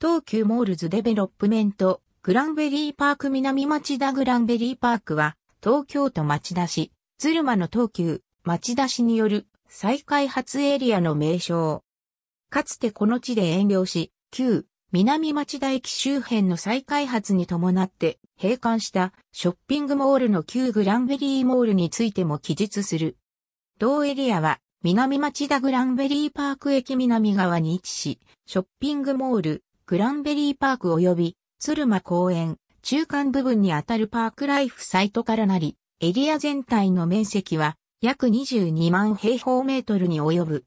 東急モールズデベロップメント、グランベリーパーク南町田グランベリーパークは、東京都町田市、鶴間の東急、町田市による再開発エリアの名称。かつてこの地で営業し、旧南町田駅周辺の再開発に伴って閉館したショッピングモールの旧グランベリーモールについても記述する。同エリアは南町田グランベリーパーク駅南側に位置し、ショッピングモール、グランベリーパーク及び鶴間公園、中間部分にあたるパークライフサイトからなり、エリア全体の面積は約22万平方メートルに及ぶ。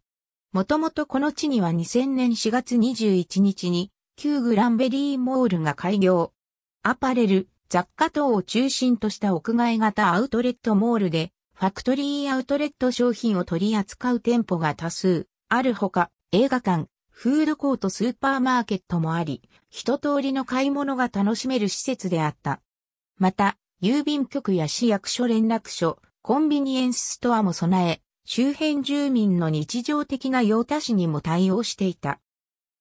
もともとこの地には2000年4月21日に旧グランベリーモールが開業。アパレル、雑貨等を中心とした屋外型アウトレットモールで、ファクトリーアウトレット商品を取り扱う店舗が多数、あるほか、映画館、フードコートスーパーマーケットもあり、一通りの買い物が楽しめる施設であった。また、郵便局や市役所連絡所、コンビニエンスストアも備え、周辺住民の日常的な用多市にも対応していた。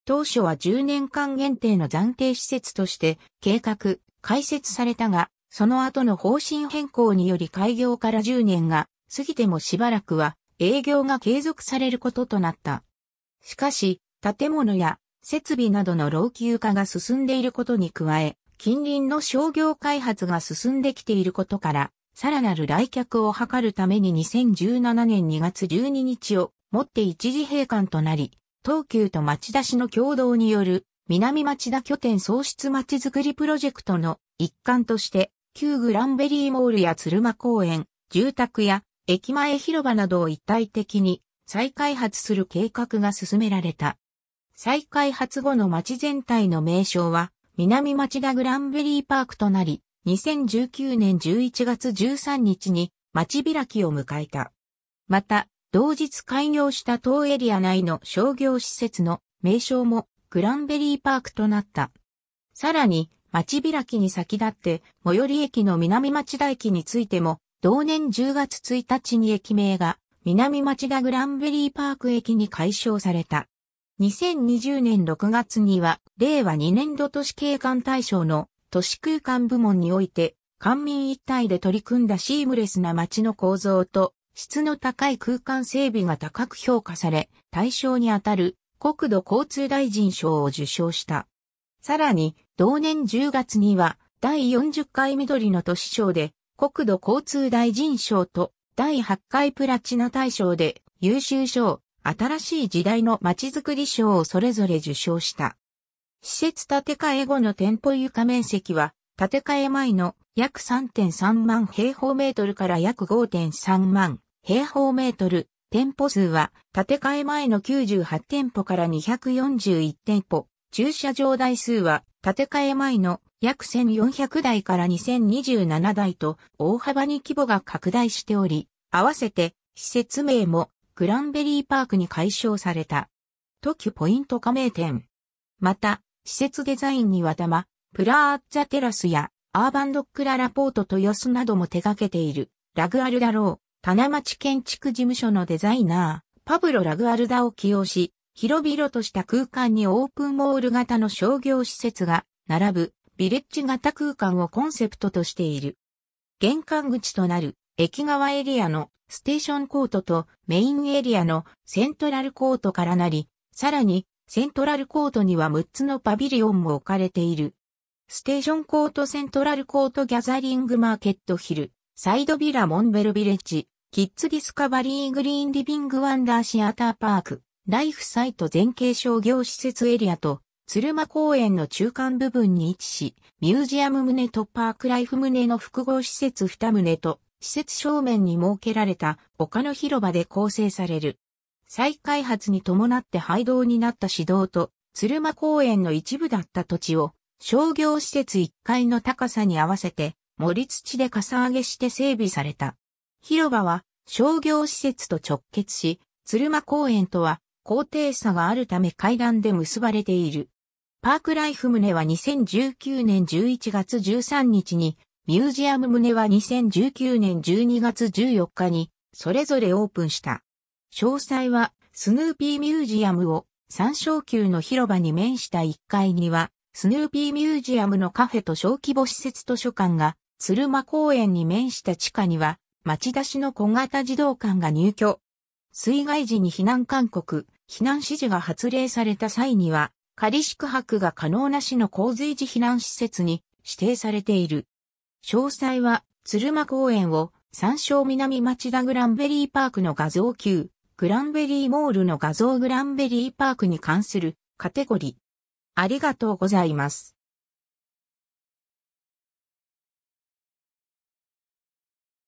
当初は10年間限定の暫定施設として計画、開設されたが、その後の方針変更により開業から10年が過ぎてもしばらくは営業が継続されることとなった。しかし、建物や設備などの老朽化が進んでいることに加え、近隣の商業開発が進んできていることから、さらなる来客を図るために2017年2月12日をもって一時閉館となり、東急と町田市の共同による南町田拠点創出町づくりプロジェクトの一環として、旧グランベリーモールや鶴間公園、住宅や駅前広場などを一体的に再開発する計画が進められた。再開発後の町全体の名称は、南町田グランベリーパークとなり、2019年11月13日に町開きを迎えた。また、同日開業した当エリア内の商業施設の名称もグランベリーパークとなった。さらに、町開きに先立って、最寄り駅の南町田駅についても、同年10月1日に駅名が南町田グランベリーパーク駅に解消された。2020年6月には、令和2年度都市景観大賞の都市空間部門において、官民一体で取り組んだシームレスな街の構造と、質の高い空間整備が高く評価され、対象にあたる国土交通大臣賞を受賞した。さらに、同年10月には、第40回緑の都市賞で、国土交通大臣賞と、第8回プラチナ大賞で優秀賞、新しい時代の街づくり賞をそれぞれ受賞した。施設建て替え後の店舗床面積は、建て替え前の約3.3万平方メートルから約5.3万平方メートル。店舗数は建て替え前の98店舗から241店舗。駐車場台数は建て替え前の約1400台から2027台と大幅に規模が拡大しており、合わせて施設名もグランベリーパークに改称された。特急ポイント加盟店。また、施設デザインには玉、プラーッザテラスやアーバンドックララポートとヨスなども手掛けている、ラグアルダロー、棚町建築事務所のデザイナー、パブロ・ラグアルダを起用し、広々とした空間にオープンモール型の商業施設が並ぶ、ビレッジ型空間をコンセプトとしている。玄関口となる駅側エリアのステーションコートとメインエリアのセントラルコートからなり、さらにセントラルコートには6つのパビリオンも置かれている。ステーションコートセントラルコートギャザリングマーケットヒル、サイドビラモンベルビレッジ、キッズディスカバリーグリーンリビングワンダーシアターパーク、ライフサイト前景商業施設エリアと、鶴間公園の中間部分に位置し、ミュージアム棟とパークライフ棟の複合施設2棟と、施設正面に設けられた丘の広場で構成される。再開発に伴って廃道になった市道と鶴間公園の一部だった土地を商業施設1階の高さに合わせて森土でかさ上げして整備された。広場は商業施設と直結し、鶴間公園とは高低差があるため階段で結ばれている。パークライフ棟は2019年11月13日にミュージアム棟は2019年12月14日に、それぞれオープンした。詳細は、スヌーピーミュージアムを、三小級の広場に面した1階には、スヌーピーミュージアムのカフェと小規模施設図書館が、鶴間公園に面した地下には、町出しの小型児童館が入居。水害時に避難勧告、避難指示が発令された際には、仮宿泊が可能な市の洪水時避難施設に指定されている。詳細は、鶴間公園を、参照南町田グランベリーパークの画像級、グランベリーモールの画像グランベリーパークに関するカテゴリー。ありがとうございます。